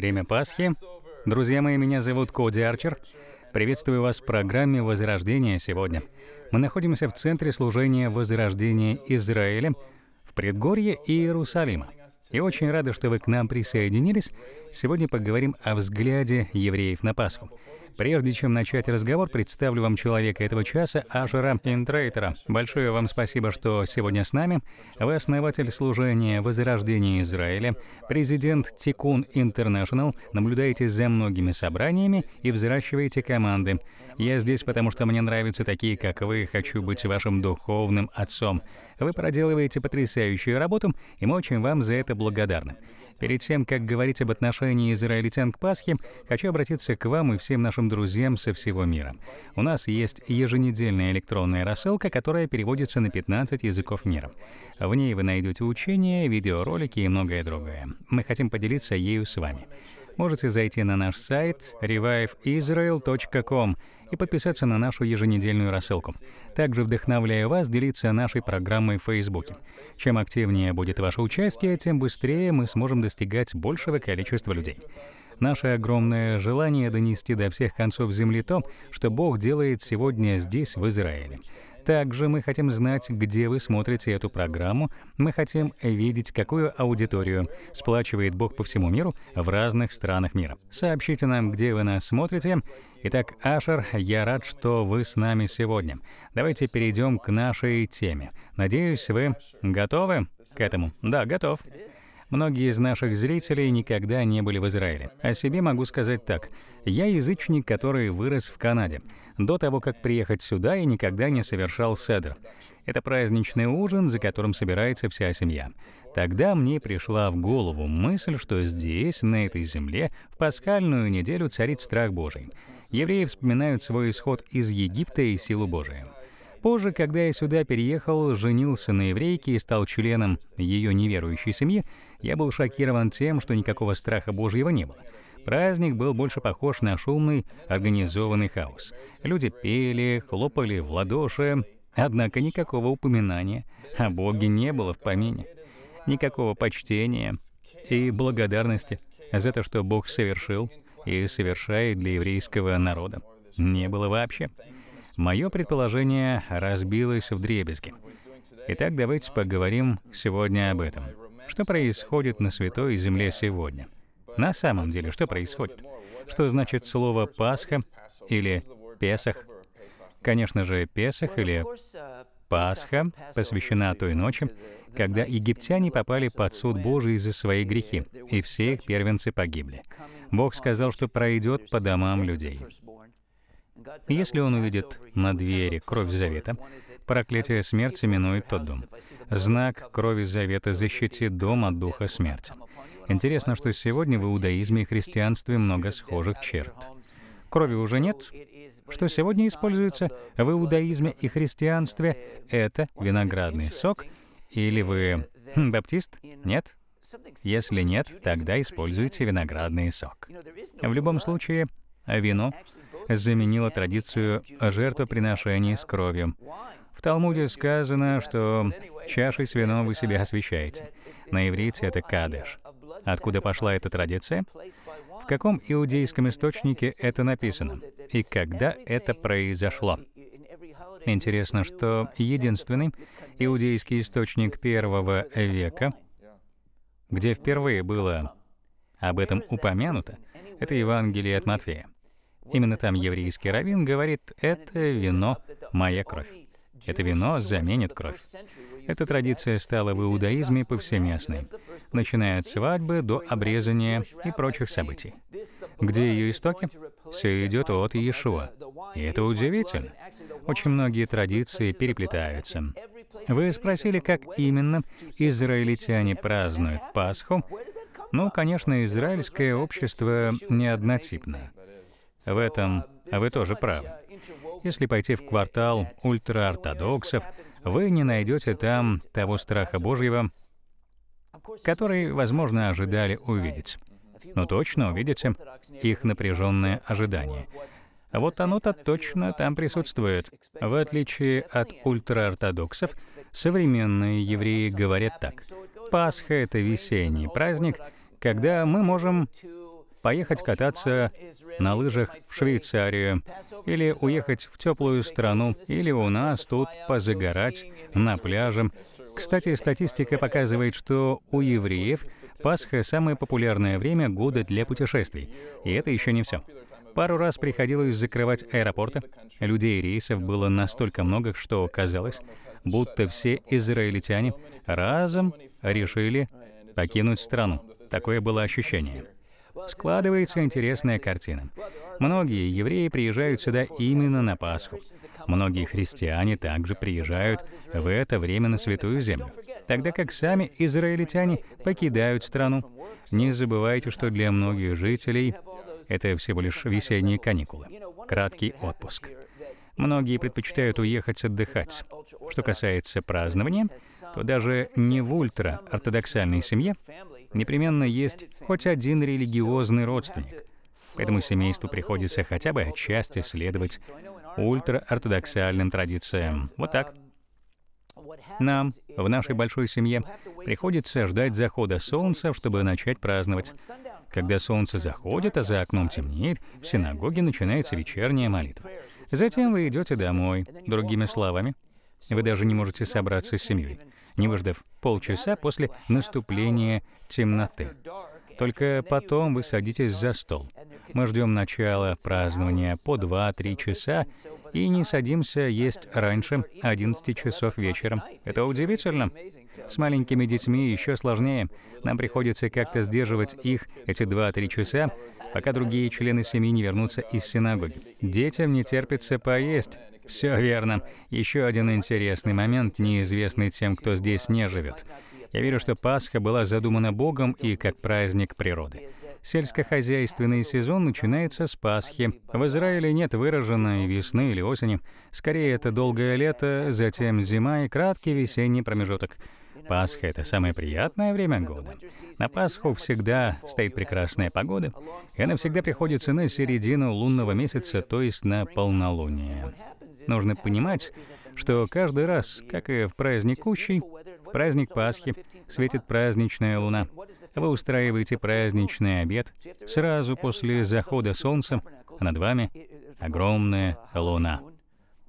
Время Пасхи. Друзья мои, меня зовут Коди Арчер. Приветствую вас в программе Возрождения сегодня». Мы находимся в Центре служения Возрождения Израиля в предгорье Иерусалима и очень рады, что вы к нам присоединились. Сегодня поговорим о взгляде евреев на Пасху. Прежде чем начать разговор, представлю вам человека этого часа, Ашера Интрейтера. Большое вам спасибо, что сегодня с нами. Вы основатель служения Возрождения Израиля, президент Тикун Интернешнл, наблюдаете за многими собраниями и взращиваете команды. Я здесь, потому что мне нравятся такие, как вы, хочу быть вашим духовным отцом. Вы проделываете потрясающую работу, и мы очень вам за это благодарным. Перед тем, как говорить об отношении израильтян к Пасхе, хочу обратиться к вам и всем нашим друзьям со всего мира. У нас есть еженедельная электронная рассылка, которая переводится на 15 языков мира. В ней вы найдете учения, видеоролики и многое другое. Мы хотим поделиться ею с вами можете зайти на наш сайт reviveisrael.com и подписаться на нашу еженедельную рассылку. Также вдохновляю вас делиться нашей программой в Фейсбуке. Чем активнее будет ваше участие, тем быстрее мы сможем достигать большего количества людей. Наше огромное желание донести до всех концов земли то, что Бог делает сегодня здесь, в Израиле. Также мы хотим знать, где вы смотрите эту программу. Мы хотим видеть, какую аудиторию сплачивает Бог по всему миру в разных странах мира. Сообщите нам, где вы нас смотрите. Итак, Ашер, я рад, что вы с нами сегодня. Давайте перейдем к нашей теме. Надеюсь, вы готовы к этому? Да, готов. Многие из наших зрителей никогда не были в Израиле. О себе могу сказать так. Я язычник, который вырос в Канаде. До того, как приехать сюда, я никогда не совершал седр. Это праздничный ужин, за которым собирается вся семья. Тогда мне пришла в голову мысль, что здесь, на этой земле, в пасхальную неделю царит страх Божий. Евреи вспоминают свой исход из Египта и силу Божию. Позже, когда я сюда переехал, женился на еврейке и стал членом ее неверующей семьи, я был шокирован тем, что никакого страха Божьего не было. Праздник был больше похож на шумный, организованный хаос. Люди пели, хлопали в ладоши, однако никакого упоминания о Боге не было в помине. Никакого почтения и благодарности за то, что Бог совершил и совершает для еврейского народа, не было вообще. Мое предположение разбилось в дребезги. Итак, давайте поговорим сегодня об этом. Что происходит на Святой Земле сегодня? На самом деле, что происходит? Что значит слово «пасха» или «песах»? Конечно же, Песах или Пасха посвящена той ночи, когда египтяне попали под суд Божий за свои грехи, и все их первенцы погибли. Бог сказал, что пройдет по домам людей. Если он увидит на двери кровь завета, проклятие смерти минует тот дом. Знак крови завета защитит дом от духа смерти. Интересно, что сегодня в иудаизме и христианстве много схожих черт. Крови уже нет, что сегодня используется в иудаизме и христианстве, это виноградный сок. Или вы хм, баптист? Нет? Если нет, тогда используйте виноградный сок. В любом случае, вино заменила традицию жертвоприношений с кровью. В Талмуде сказано, что чашей с вином вы себя освещаете. На иврите это кадыш. Откуда пошла эта традиция? В каком иудейском источнике это написано? И когда это произошло? Интересно, что единственный иудейский источник первого века, где впервые было об этом упомянуто, это Евангелие от Матфея. Именно там еврейский раввин говорит, это вино — моя кровь. Это вино заменит кровь. Эта традиция стала в иудаизме повсеместной, начиная от свадьбы до обрезания и прочих событий. Где ее истоки? Все идет от Иешуа. И это удивительно. Очень многие традиции переплетаются. Вы спросили, как именно израильтяне празднуют Пасху? Ну, конечно, израильское общество не однотипное. В этом вы тоже правы. Если пойти в квартал ультраортодоксов, вы не найдете там того страха Божьего, который, возможно, ожидали увидеть. Но точно увидите их напряженное ожидание. А вот оно-то точно там присутствует. В отличие от ультраортодоксов, современные евреи говорят так. Пасха — это весенний праздник, когда мы можем поехать кататься на лыжах в Швейцарию, или уехать в теплую страну, или у нас тут позагорать на пляже. Кстати, статистика показывает, что у евреев Пасха — самое популярное время года для путешествий. И это еще не все. Пару раз приходилось закрывать аэропорты. Людей и рейсов было настолько много, что казалось, будто все израильтяне разом решили покинуть страну. Такое было ощущение. Складывается интересная картина. Многие евреи приезжают сюда именно на Пасху. Многие христиане также приезжают в это время на Святую Землю, тогда как сами израильтяне покидают страну. Не забывайте, что для многих жителей это всего лишь весенние каникулы, краткий отпуск. Многие предпочитают уехать отдыхать. Что касается празднования, то даже не в ультра-ортодоксальной семье непременно есть хоть один религиозный родственник. Поэтому семейству приходится хотя бы отчасти следовать ультраортодоксальным традициям. Вот так. Нам, в нашей большой семье, приходится ждать захода солнца, чтобы начать праздновать. Когда солнце заходит, а за окном темнеет, в синагоге начинается вечерняя молитва. Затем вы идете домой. Другими словами, вы даже не можете собраться с семьей, не выждав полчаса после наступления темноты. Только потом вы садитесь за стол. Мы ждем начала празднования по 2-3 часа, и не садимся есть раньше 11 часов вечера. Это удивительно. С маленькими детьми еще сложнее. Нам приходится как-то сдерживать их эти 2-3 часа, пока другие члены семьи не вернутся из синагоги. Детям не терпится поесть. Все верно. Еще один интересный момент, неизвестный тем, кто здесь не живет. Я верю, что Пасха была задумана Богом и как праздник природы. Сельскохозяйственный сезон начинается с Пасхи. В Израиле нет выраженной весны или осени. Скорее, это долгое лето, затем зима и краткий весенний промежуток. Пасха — это самое приятное время года. На Пасху всегда стоит прекрасная погода, и она всегда приходится на середину лунного месяца, то есть на полнолуние. Нужно понимать, что каждый раз, как и в праздник Кущей, в праздник Пасхи светит праздничная луна. Вы устраиваете праздничный обед сразу после захода солнца, а над вами огромная луна.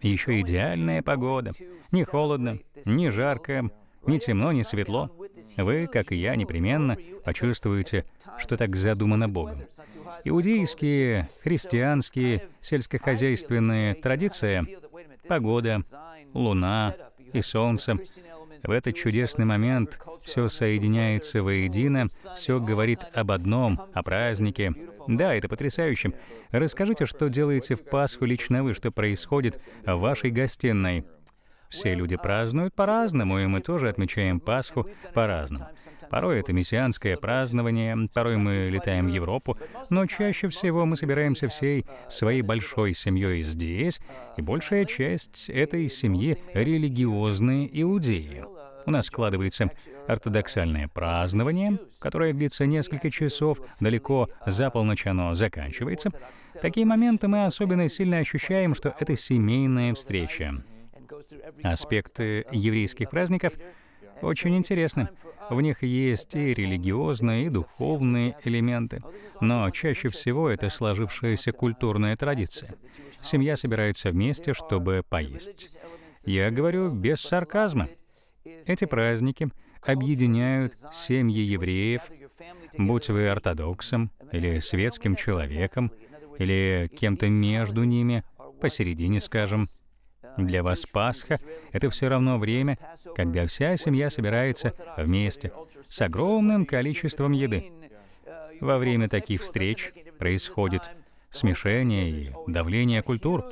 Еще идеальная погода. Не холодно, не жарко, ни темно, ни светло. Вы, как и я, непременно почувствуете, что так задумано Богом. Иудейские, христианские, сельскохозяйственные традиции погода, луна и солнце. В этот чудесный момент все соединяется воедино, все говорит об одном, о празднике. Да, это потрясающе. Расскажите, что делаете в Пасху лично вы, что происходит в вашей гостиной. Все люди празднуют по-разному, и мы тоже отмечаем Пасху по-разному. Порой это мессианское празднование, порой мы летаем в Европу, но чаще всего мы собираемся всей своей большой семьей здесь, и большая часть этой семьи — религиозные иудеи. У нас складывается ортодоксальное празднование, которое длится несколько часов, далеко за полночь оно заканчивается. такие моменты мы особенно сильно ощущаем, что это семейная встреча. Аспекты еврейских праздников очень интересны. В них есть и религиозные, и духовные элементы. Но чаще всего это сложившаяся культурная традиция. Семья собирается вместе, чтобы поесть. Я говорю без сарказма. Эти праздники объединяют семьи евреев, будь вы ортодоксом или светским человеком, или кем-то между ними, посередине, скажем, для вас Пасха — это все равно время, когда вся семья собирается вместе с огромным количеством еды. Во время таких встреч происходит смешение и давление культур,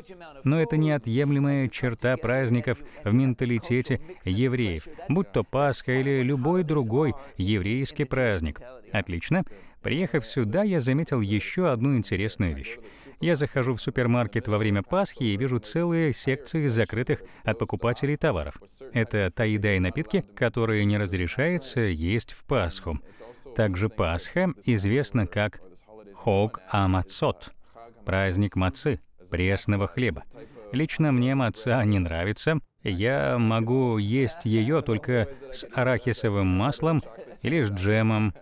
но это неотъемлемая черта праздников в менталитете евреев, будь то Пасха или любой другой еврейский праздник. Отлично, Приехав сюда, я заметил еще одну интересную вещь. Я захожу в супермаркет во время Пасхи и вижу целые секции закрытых от покупателей товаров. Это та еда и напитки, которые не разрешается есть в Пасху. Также Пасха известна как Хог Амацот, праздник мацы, пресного хлеба. Лично мне маца не нравится. Я могу есть ее только с арахисовым маслом или с джемом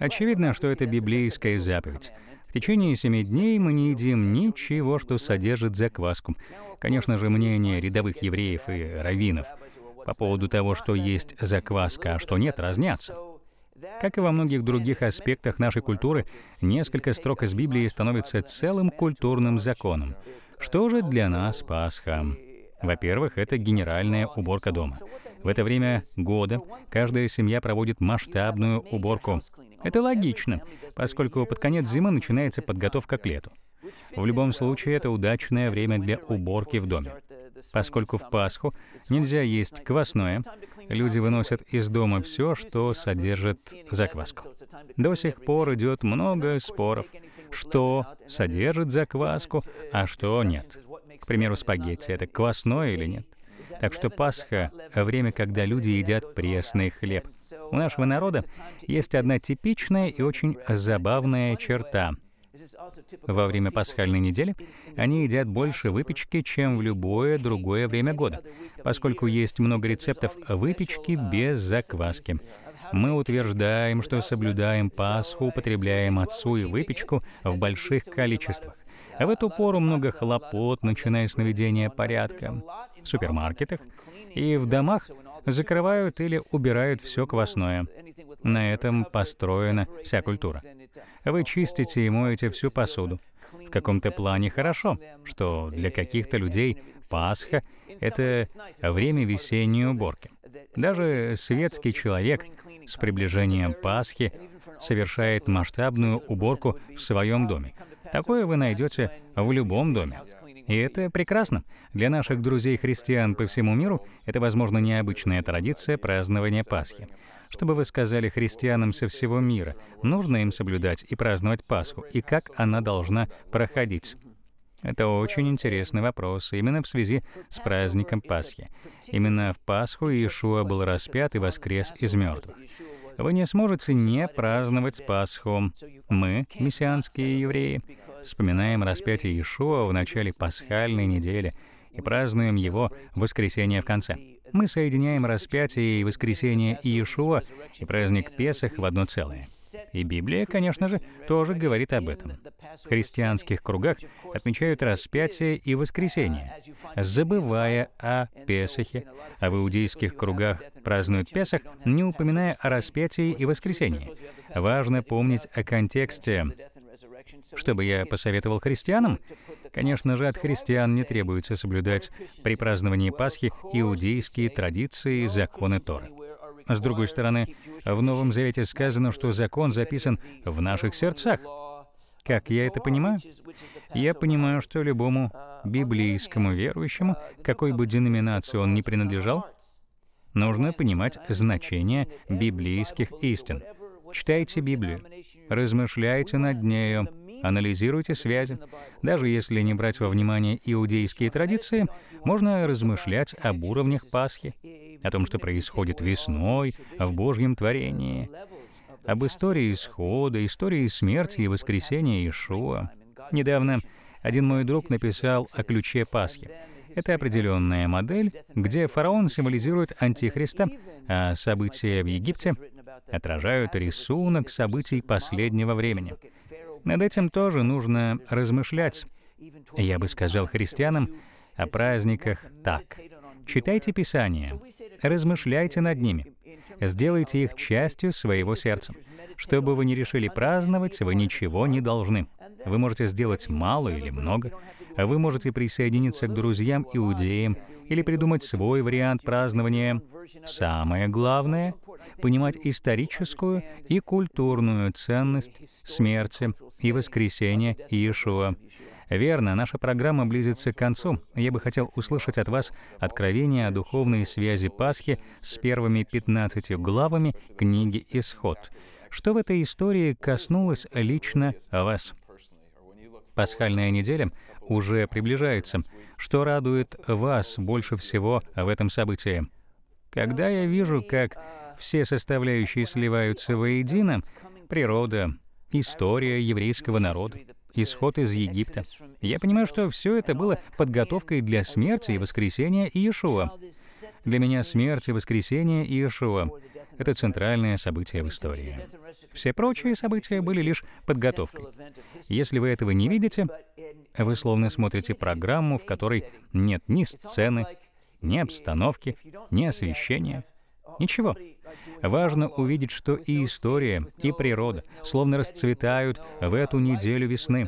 Очевидно, что это библейская заповедь. В течение семи дней мы не едим ничего, что содержит закваску. Конечно же, мнение рядовых евреев и раввинов по поводу того, что есть закваска, а что нет, разнятся. Как и во многих других аспектах нашей культуры, несколько строк из Библии становятся целым культурным законом. Что же для нас Пасха? Во-первых, это генеральная уборка дома. В это время года каждая семья проводит масштабную уборку. Это логично, поскольку под конец зимы начинается подготовка к лету. В любом случае, это удачное время для уборки в доме. Поскольку в Пасху нельзя есть квасное, люди выносят из дома все, что содержит закваску. До сих пор идет много споров, что содержит закваску, а что нет. К примеру, спагетти — это квасное или нет? Так что Пасха — время, когда люди едят пресный хлеб. У нашего народа есть одна типичная и очень забавная черта. Во время пасхальной недели они едят больше выпечки, чем в любое другое время года, поскольку есть много рецептов выпечки без закваски. Мы утверждаем, что соблюдаем Пасху, употребляем отцу и выпечку в больших количествах. А в эту пору много хлопот, начиная с наведения порядка. В супермаркетах и в домах закрывают или убирают все квасное. На этом построена вся культура. Вы чистите и моете всю посуду. В каком-то плане хорошо, что для каких-то людей Пасха — это время весенней уборки. Даже светский человек с приближением Пасхи совершает масштабную уборку в своем доме, Такое вы найдете в любом доме. И это прекрасно. Для наших друзей-христиан по всему миру это, возможно, необычная традиция празднования Пасхи. Чтобы вы сказали христианам со всего мира, нужно им соблюдать и праздновать Пасху, и как она должна проходить. Это очень интересный вопрос, именно в связи с праздником Пасхи. Именно в Пасху Иешуа был распят и воскрес из мертвых вы не сможете не праздновать Пасху. Мы, мессианские евреи, вспоминаем распятие Иешуа в начале пасхальной недели и празднуем его воскресение в конце мы соединяем распятие и воскресение Иешуа и праздник Песах в одно целое. И Библия, конечно же, тоже говорит об этом. В христианских кругах отмечают распятие и воскресение, забывая о Песахе, а в иудейских кругах празднуют Песах, не упоминая о распятии и воскресении. Важно помнить о контексте чтобы я посоветовал христианам? Конечно же, от христиан не требуется соблюдать при праздновании Пасхи иудейские традиции и законы Торы. С другой стороны, в Новом Завете сказано, что закон записан в наших сердцах. Как я это понимаю? Я понимаю, что любому uh, библейскому верующему, uh, какой бы деноминации он ни принадлежал, нужно понимать значение библейских истин — Читайте Библию, размышляйте над нею, анализируйте связи. Даже если не брать во внимание иудейские традиции, можно размышлять об уровнях Пасхи, о том, что происходит весной в Божьем творении, об истории исхода, истории смерти и воскресения Иешуа. Недавно один мой друг написал о ключе Пасхи. Это определенная модель, где фараон символизирует антихриста, а события в Египте отражают рисунок событий последнего времени. Над этим тоже нужно размышлять. Я бы сказал христианам о праздниках так. Читайте Писание, размышляйте над ними, сделайте их частью своего сердца. Что бы вы ни решили праздновать, вы ничего не должны. Вы можете сделать мало или много, вы можете присоединиться к друзьям иудеям или придумать свой вариант празднования. Самое главное — понимать историческую и культурную ценность смерти и воскресения Иешуа. Верно, наша программа близится к концу. Я бы хотел услышать от вас откровение о духовной связи Пасхи с первыми 15 главами книги «Исход». Что в этой истории коснулось лично вас? Пасхальная неделя уже приближается. Что радует вас больше всего в этом событии? Когда я вижу, как все составляющие сливаются воедино, природа, история еврейского народа, исход из Египта. Я понимаю, что все это было подготовкой для смерти и воскресения Иешуа. Для меня смерть и воскресение Иешуа это центральное событие в истории. Все прочие события были лишь подготовкой. Если вы этого не видите, вы словно смотрите программу, в которой нет ни сцены, ни обстановки, ни освещения. Ничего. Важно увидеть, что и история, и природа словно расцветают в эту неделю весны.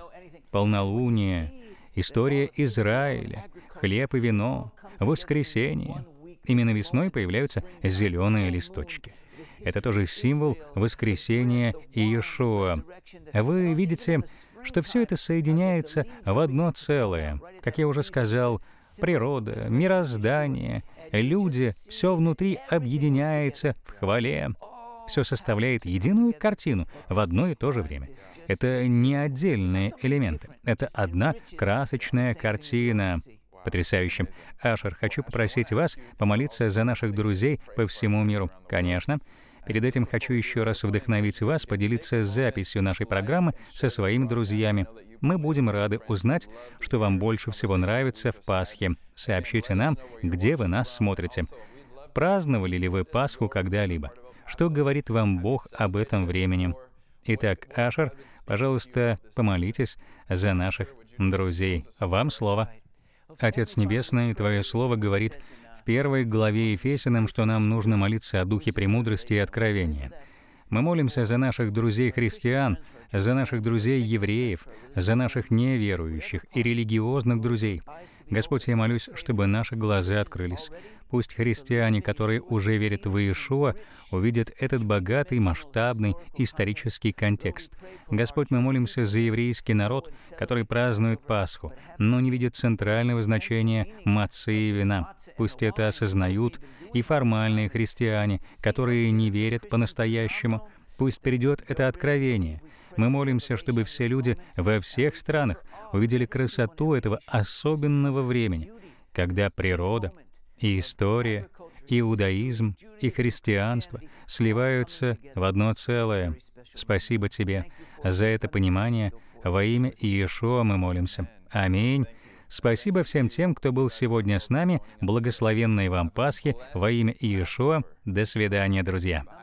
Полнолуние, история Израиля, хлеб и вино, воскресение — именно весной появляются зеленые листочки. Это тоже символ воскресения Иешуа. Вы видите, что все это соединяется в одно целое. Как я уже сказал, природа, мироздание, люди, все внутри объединяется в хвале. Все составляет единую картину в одно и то же время. Это не отдельные элементы, это одна красочная картина потрясающим. Ашер, хочу попросить вас помолиться за наших друзей по всему миру. Конечно. Перед этим хочу еще раз вдохновить вас поделиться записью нашей программы со своими друзьями. Мы будем рады узнать, что вам больше всего нравится в Пасхе. Сообщите нам, где вы нас смотрите. Праздновали ли вы Пасху когда-либо? Что говорит вам Бог об этом времени? Итак, Ашер, пожалуйста, помолитесь за наших друзей. Вам слово. Отец Небесный, Твое Слово говорит в первой главе Ефесиным, что нам нужно молиться о Духе премудрости и откровения. Мы молимся за наших друзей-христиан, за наших друзей-евреев, за наших неверующих и религиозных друзей. Господь, я молюсь, чтобы наши глаза открылись, Пусть христиане, которые уже верят в Иешуа, увидят этот богатый, масштабный исторический контекст. Господь, мы молимся за еврейский народ, который празднует Пасху, но не видит центрального значения мацы и вина. Пусть это осознают и формальные христиане, которые не верят по-настоящему. Пусть перейдет это откровение — мы молимся, чтобы все люди во всех странах увидели красоту этого особенного времени, когда природа и история, иудаизм и христианство сливаются в одно целое. Спасибо тебе за это понимание. Во имя Иешуа мы молимся. Аминь. Спасибо всем тем, кто был сегодня с нами. Благословенной вам Пасхи во имя Иешуа. До свидания, друзья.